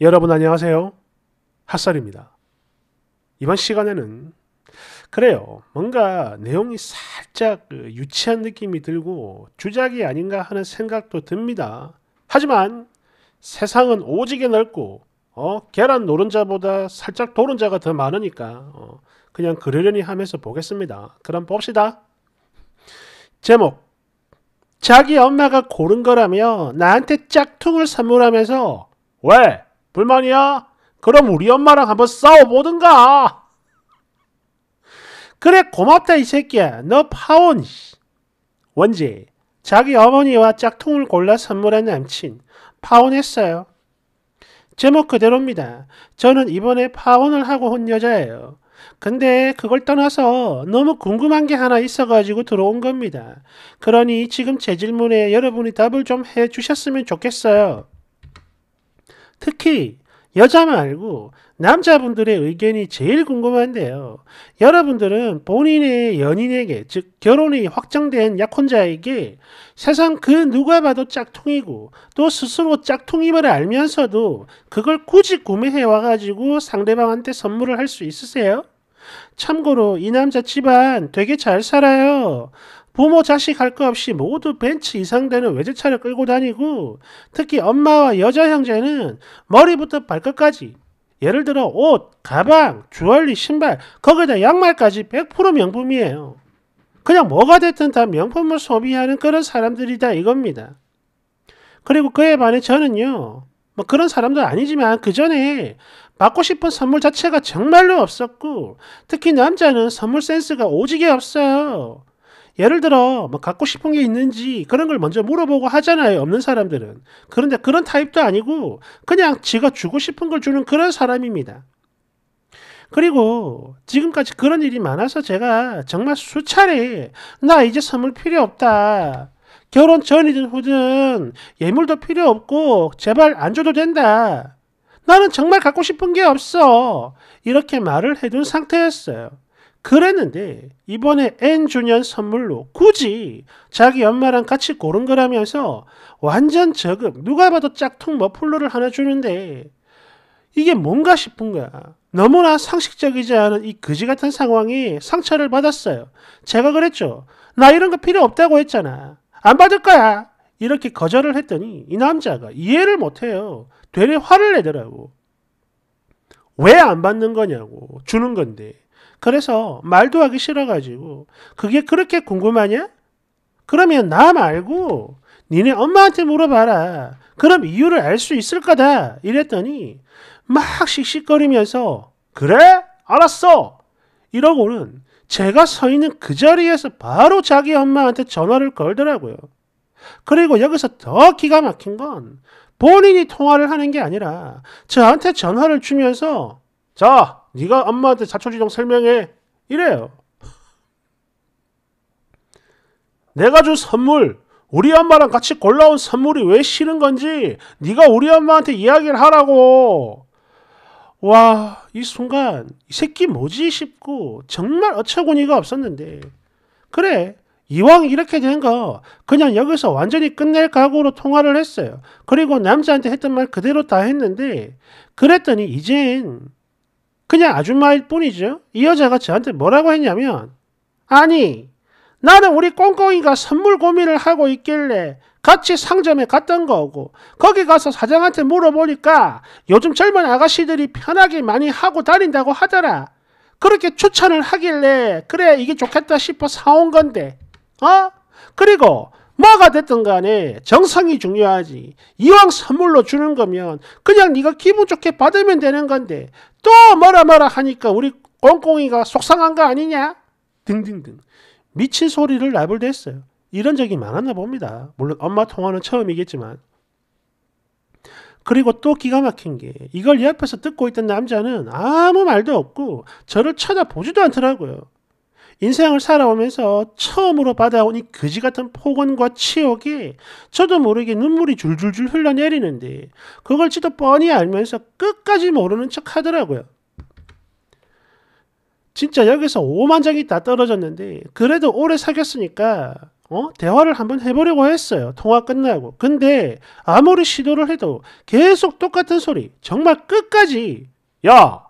여러분 안녕하세요. 핫설입니다. 이번 시간에는 그래요. 뭔가 내용이 살짝 그 유치한 느낌이 들고 주작이 아닌가 하는 생각도 듭니다. 하지만 세상은 오지게 넓고 어, 계란 노른자보다 살짝 도른자가 더 많으니까 어, 그냥 그러려니 하면서 보겠습니다. 그럼 봅시다. 제목 자기 엄마가 고른 거라며 나한테 짝퉁을 선물하면서 왜? 불만이야? 그럼 우리 엄마랑 한번 싸워보든가. 그래 고맙다 이 새끼야. 너 파혼. 원지. 자기 어머니와 짝퉁을 골라 선물한 남친. 파혼했어요. 제목 그대로입니다. 저는 이번에 파혼을 하고 온 여자예요. 근데 그걸 떠나서 너무 궁금한 게 하나 있어가지고 들어온 겁니다. 그러니 지금 제 질문에 여러분이 답을 좀 해주셨으면 좋겠어요. 특히 여자 말고 남자분들의 의견이 제일 궁금한데요. 여러분들은 본인의 연인에게, 즉 결혼이 확정된 약혼자에게 세상 그 누가 봐도 짝퉁이고 또 스스로 짝퉁임을 알면서도 그걸 굳이 구매해와가지고 상대방한테 선물을 할 수 있으세요? 참고로 이 남자 집안 되게 잘 살아요. 부모 자식 할 것 없이 모두 벤츠 이상 되는 외제차를 끌고 다니고 특히 엄마와 여자 형제는 머리부터 발끝까지 예를 들어 옷, 가방, 주얼리, 신발, 거기다 양말까지 100% 명품이에요. 그냥 뭐가 됐든 다 명품을 소비하는 그런 사람들이다 이겁니다. 그리고 그에 반해 저는요. 뭐 그런 사람도 아니지만 그 전에 받고 싶은 선물 자체가 정말로 없었고 특히 남자는 선물 센스가 오지게 없어요. 예를 들어 뭐 갖고 싶은 게 있는지 그런 걸 먼저 물어보고 하잖아요. 없는 사람들은. 그런데 그런 타입도 아니고 그냥 지가 주고 싶은 걸 주는 그런 사람입니다. 그리고 지금까지 그런 일이 많아서 제가 정말 수차례 나 이제 선물 필요 없다. 결혼 전이든 후든 예물도 필요 없고 제발 안 줘도 된다. 나는 정말 갖고 싶은 게 없어. 이렇게 말을 해둔 상태였어요. 그랬는데 이번에 N주년 선물로 굳이 자기 엄마랑 같이 고른 거라면서 완전 저급 누가 봐도 짝퉁 머플러를 하나 주는데 이게 뭔가 싶은 거야. 너무나 상식적이지 않은 이 그지 같은 상황이 상처를 받았어요. 제가 그랬죠. 나 이런 거 필요 없다고 했잖아. 안 받을 거야. 이렇게 거절을 했더니 이 남자가 이해를 못해요. 되려 화를 내더라고. 왜 안 받는 거냐고. 주는 건데. 그래서 말도 하기 싫어가지고 그게 그렇게 궁금하냐? 그러면 나 말고 니네 엄마한테 물어봐라. 그럼 이유를 알 수 있을 거다. 이랬더니 막 씩씩거리면서 그래? 알았어. 이러고는 제가 서 있는 그 자리에서 바로 자기 엄마한테 전화를 걸더라고요. 그리고 여기서 더 기가 막힌 건 본인이 통화를 하는 게 아니라 저한테 전화를 주면서 자, 네가 엄마한테 자초지종 설명해 이래요. 내가 준 선물 우리 엄마랑 같이 골라온 선물이 왜 싫은 건지 네가 우리 엄마한테 이야기를 하라고. 와, 이 순간 이 새끼 뭐지 싶고 정말 어처구니가 없었는데. 그래. 이왕 이렇게 된 거 그냥 여기서 완전히 끝낼 각오로 통화를 했어요. 그리고 남자한테 했던 말 그대로 다 했는데 그랬더니 이젠 그냥 아줌마일 뿐이죠. 이 여자가 저한테 뭐라고 했냐면 아니 나는 우리 꽁꽁이가 선물 고민을 하고 있길래 같이 상점에 갔던 거고 거기 가서 사장한테 물어보니까 요즘 젊은 아가씨들이 편하게 많이 하고 다닌다고 하더라. 그렇게 추천을 하길래 그래 이게 좋겠다 싶어 사온 건데 어? 그리고 뭐가 됐든 간에 정성이 중요하지. 이왕 선물로 주는 거면 그냥 네가 기분 좋게 받으면 되는 건데 또 뭐라 뭐라 하니까 우리 꽁꽁이가 속상한 거 아니냐? 등등등. 미친 소리를 나불댔어요. 이런 적이 많았나 봅니다. 물론 엄마 통화는 처음이겠지만. 그리고 또 기가 막힌 게 이걸 옆에서 듣고 있던 남자는 아무 말도 없고 저를 쳐다보지도 않더라고요. 인생을 살아오면서 처음으로 받아온 이 거지 같은 폭언과 치욕이 저도 모르게 눈물이 줄줄줄 흘러내리는데 그걸 지도 뻔히 알면서 끝까지 모르는 척 하더라고요. 진짜 여기서 5만장이다 떨어졌는데 그래도 오래 사귀었으니까 어? 대화를 한번 해보려고 했어요. 통화 끝나고. 근데 아무리 시도를 해도 계속 똑같은 소리. 정말 끝까지 야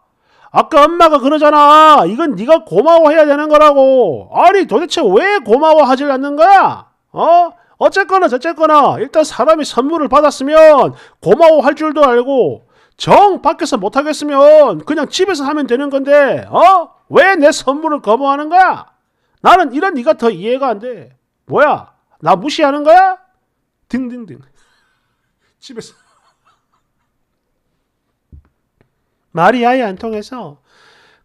아까 엄마가 그러잖아. 이건 네가 고마워해야 되는 거라고. 아니 도대체 왜 고마워하질 않는 거야? 어? 어쨌거나 저쨌거나 일단 사람이 선물을 받았으면 고마워할 줄도 알고 정 밖에서 못하겠으면 그냥 집에서 하면 되는 건데 어? 왜 내 선물을 거부하는 거야? 나는 이런 네가 더 이해가 안 돼. 뭐야? 나 무시하는 거야? 등등등. 집에서 말이 아예 안 통해서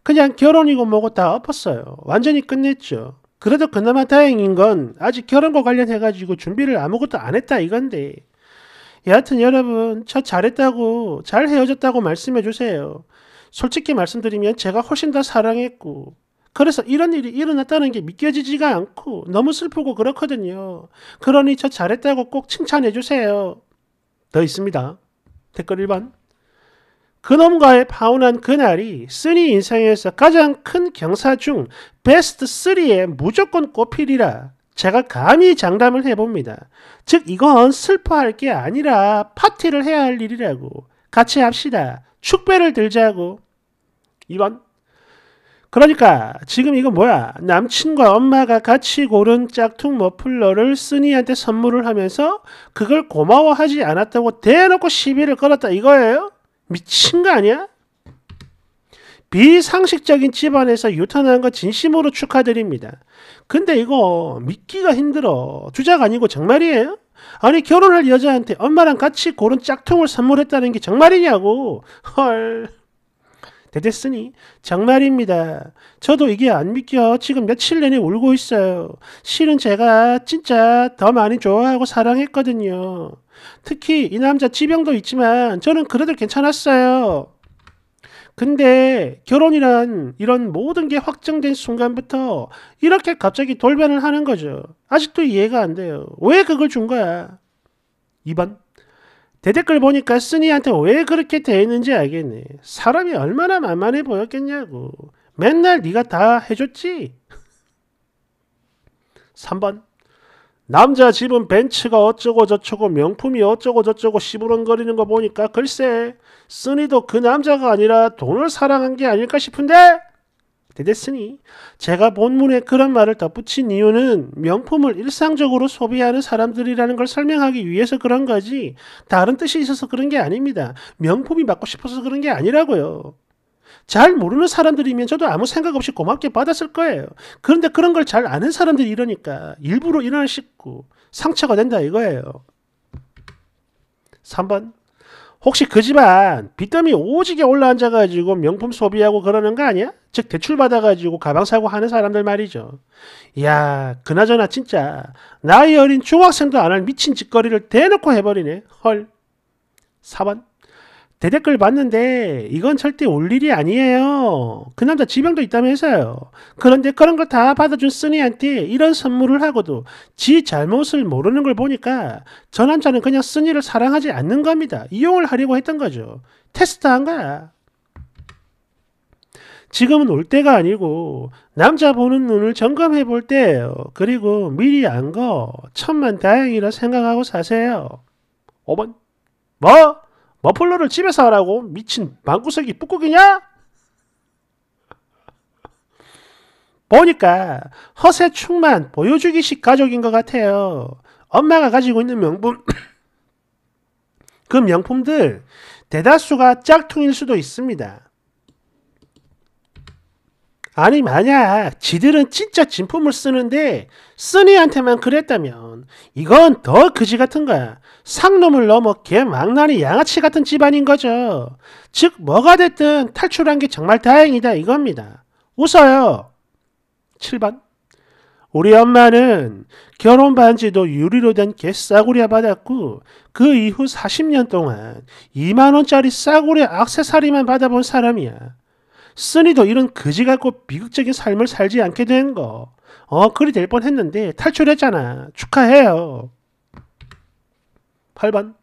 그냥 결혼이고 뭐고 다 엎었어요. 완전히 끝냈죠. 그래도 그나마 다행인 건 아직 결혼과 관련해가지고 준비를 아무것도 안 했다 이건데. 여하튼 여러분, 저 잘했다고, 잘 헤어졌다고 말씀해 주세요. 솔직히 말씀드리면 제가 훨씬 더 사랑했고, 그래서 이런 일이 일어났다는 게 믿겨지지가 않고 너무 슬프고 그렇거든요. 그러니 저 잘했다고 꼭 칭찬해 주세요. 더 있습니다. 댓글 1번. 그놈과의 파혼한 그날이 쓰니 인생에서 가장 큰 경사 중 베스트 3에 무조건 꼽히리라 제가 감히 장담을 해봅니다. 즉 이건 슬퍼할 게 아니라 파티를 해야 할 일이라고 같이 합시다. 축배를 들자고 2번 그러니까 지금 이거 뭐야 남친과 엄마가 같이 고른 짝퉁 머플러를 쓰니한테 선물을 하면서 그걸 고마워하지 않았다고 대놓고 시비를 걸었다 이거예요? 미친 거 아니야? 비상식적인 집안에서 유턴한 거 진심으로 축하드립니다. 근데 이거 믿기가 힘들어. 주작 아니고 정말이에요? 아니 결혼할 여자한테 엄마랑 같이 고른 짝퉁을 선물했다는 게 정말이냐고. 헐. 대댔으니 장말입니다. 저도 이게 안 믿겨 지금 며칠 내내 울고 있어요. 실은 제가 진짜 더 많이 좋아하고 사랑했거든요. 특히 이 남자 지병도 있지만 저는 그래도 괜찮았어요. 근데 결혼이란 이런 모든 게 확정된 순간부터 이렇게 갑자기 돌변을 하는 거죠. 아직도 이해가 안 돼요. 왜 그걸 준 거야? 2번. 대댓글 보니까 쓰니한테 왜 그렇게 대했는지 알겠네. 사람이 얼마나 만만해 보였겠냐고. 맨날 네가 다 해줬지. 3번 남자 집은 벤츠가 어쩌고 저쩌고 명품이 어쩌고 저쩌고 시부렁거리는 거 보니까 글쎄 쓰니도 그 남자가 아니라 돈을 사랑한 게 아닐까 싶은데 되겠으니 제가 본문에 그런 말을 덧붙인 이유는 명품을 일상적으로 소비하는 사람들이라는 걸 설명하기 위해서 그런 거지 다른 뜻이 있어서 그런 게 아닙니다. 명품이 받고 싶어서 그런 게 아니라고요. 잘 모르는 사람들이면 저도 아무 생각 없이 고맙게 받았을 거예요. 그런데 그런 걸 잘 아는 사람들이 이러니까 일부러 일어나 씻고 상처가 된다 이거예요. 3번 혹시 그 집안 빚더미 오지게 올라앉아가지고 명품 소비하고 그러는 거 아니야? 즉 대출 받아가지고 가방 사고 하는 사람들 말이죠. 야 그나저나 진짜 나이 어린 중학생도 안 할 미친 짓거리를 대놓고 해버리네. 헐. 4번 대댓글 봤는데 이건 절대 올 일이 아니에요. 그 남자 지병도 있다면서요. 그런데 그런 걸 다 받아준 쓰니한테 이런 선물을 하고도 지 잘못을 모르는 걸 보니까 저 남자는 그냥 쓰니를 사랑하지 않는 겁니다. 이용을 하려고 했던 거죠. 테스트한 거야. 지금은 올 때가 아니고 남자 보는 눈을 점검해 볼 때예요. 그리고 미리 안 거 천만 다행이라 생각하고 사세요. 5번 뭐? 머플러를 집에서 하라고? 미친 방구석이 뿌꾸기냐? 보니까 허세 충만 보여주기식 가족인 것 같아요. 엄마가 가지고 있는 명품 그 명품들 대다수가 짝퉁일 수도 있습니다. 아니 만약 지들은 진짜 진품을 쓰는데 쓰니한테만 그랬다면 이건 더 그지 같은 거야. 상놈을 넘어 개망나니 양아치 같은 집안인 거죠. 즉 뭐가 됐든 탈출한 게 정말 다행이다 이겁니다. 웃어요. 7번 우리 엄마는 결혼 반지도 유리로 된 개싸구려 받았고 그 이후 40년 동안 2만원짜리 싸구려 악세사리만 받아본 사람이야. 쓰니도 이런 거지 같고 비극적인 삶을 살지 않게 된 거. 어, 그리 될 뻔했는데 탈출했잖아. 축하해요. 8번.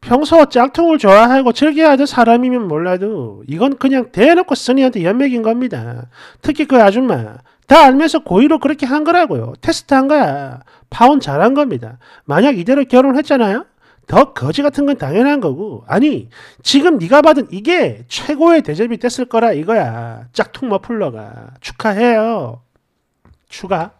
평소 짝퉁을 좋아하고 즐겨하던 사람이면 몰라도 이건 그냥 대놓고 쓰니한테 연맥인 겁니다. 특히 그 아줌마 다 알면서 고의로 그렇게 한 거라고요. 테스트한 거야. 파혼 잘한 겁니다. 만약 이대로 결혼했잖아요. 더 거지 같은 건 당연한 거고 아니 지금 네가 받은 이게 최고의 대접이 됐을 거라 이거야 짝퉁 머플러가 축하해요 추가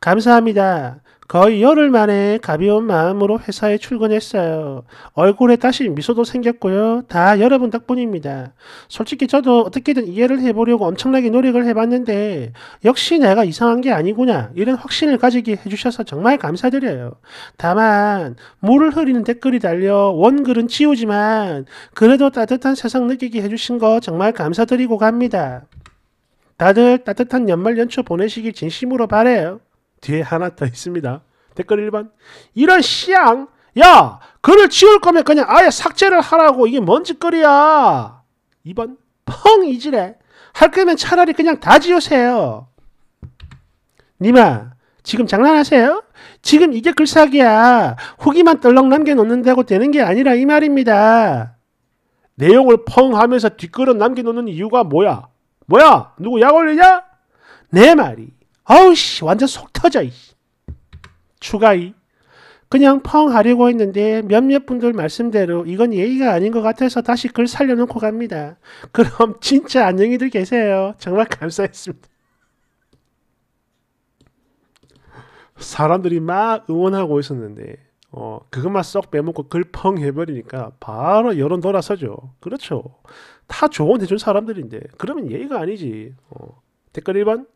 감사합니다 거의 열흘 만에 가벼운 마음으로 회사에 출근했어요. 얼굴에 다시 미소도 생겼고요. 다 여러분 덕분입니다. 솔직히 저도 어떻게든 이해를 해보려고 엄청나게 노력을 해봤는데 역시 내가 이상한 게 아니구나 이런 확신을 가지게 해주셔서 정말 감사드려요. 다만 물을 흐리는 댓글이 달려 원글은 치우지만 그래도 따뜻한 세상 느끼게 해주신 거 정말 감사드리고 갑니다. 다들 따뜻한 연말 연초 보내시길 진심으로 바래요. 뒤에 하나 더 있습니다. 댓글 1번. 이런 시앙 야! 글을 지울 거면 그냥 아예 삭제를 하라고. 이게 뭔 짓거리야! 2번. 펑! 이질해. 할 거면 차라리 그냥 다 지우세요. 니마, 지금 장난하세요? 지금 이게 글쓰기야. 후기만 떨렁 남겨놓는다고 되는 게 아니라 이 말입니다. 내용을 펑 하면서 뒷글은 남겨놓는 이유가 뭐야? 뭐야? 누구 약 올리냐? 내 말이 아우씨 완전 속 터져 이 추가이 그냥 펑 하려고 했는데 몇몇 분들 말씀대로 이건 예의가 아닌 것 같아서 다시 글 살려놓고 갑니다. 그럼 진짜 안녕히들 계세요. 정말 감사했습니다. 사람들이 막 응원하고 있었는데 어, 그것만 쏙 빼먹고 글 펑 해버리니까 바로 여론 돌아서죠. 그렇죠. 다 조언해준 사람들인데 그러면 예의가 아니지. 어, 댓글 1번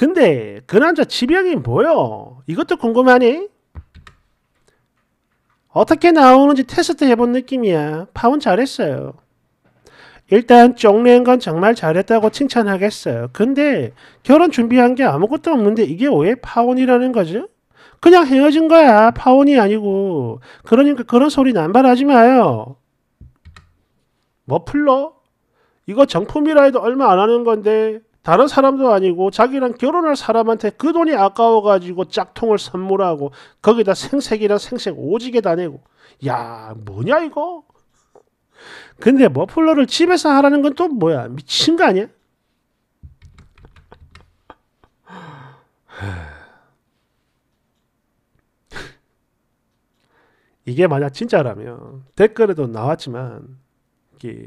근데 그 남자 지병이 뭐요? 이것도 궁금하니? 어떻게 나오는지 테스트 해본 느낌이야. 파혼 잘했어요. 일단 쪽낸 건 정말 잘했다고 칭찬하겠어요. 근데 결혼 준비한 게 아무것도 없는데 이게 왜 파혼이라는 거죠? 그냥 헤어진 거야. 파혼이 아니고. 그러니까 그런 소리 난발하지 마요. 뭐풀러 이거 정품이라 해도 얼마 안 하는 건데 다른 사람도 아니고 자기랑 결혼할 사람한테 그 돈이 아까워가지고 짝퉁을 선물하고 거기다 생색이랑 생색 오지게 다니고야 뭐냐 이거 근데 머플러를 집에서 하라는 건 또 뭐야 미친 거 아니야? 이게 만약 진짜라면 댓글에도 나왔지만 이게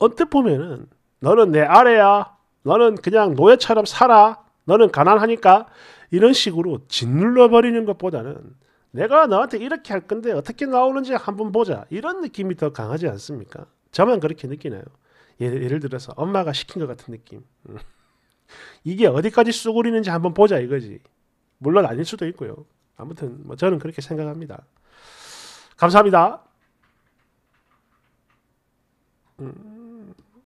언뜻 보면은 너는 내 아래야 너는 그냥 노예처럼 살아. 너는 가난하니까. 이런 식으로 짓눌러 버리는 것보다는 내가 너한테 이렇게 할 건데 어떻게 나오는지 한번 보자. 이런 느낌이 더 강하지 않습니까? 저만 그렇게 느끼나요? 예를, 예를 들어서 엄마가 시킨 것 같은 느낌. 이게 어디까지 쑥그리는지 한번 보자 이거지. 물론 아닐 수도 있고요. 아무튼 뭐 저는 그렇게 생각합니다. 감사합니다. 음.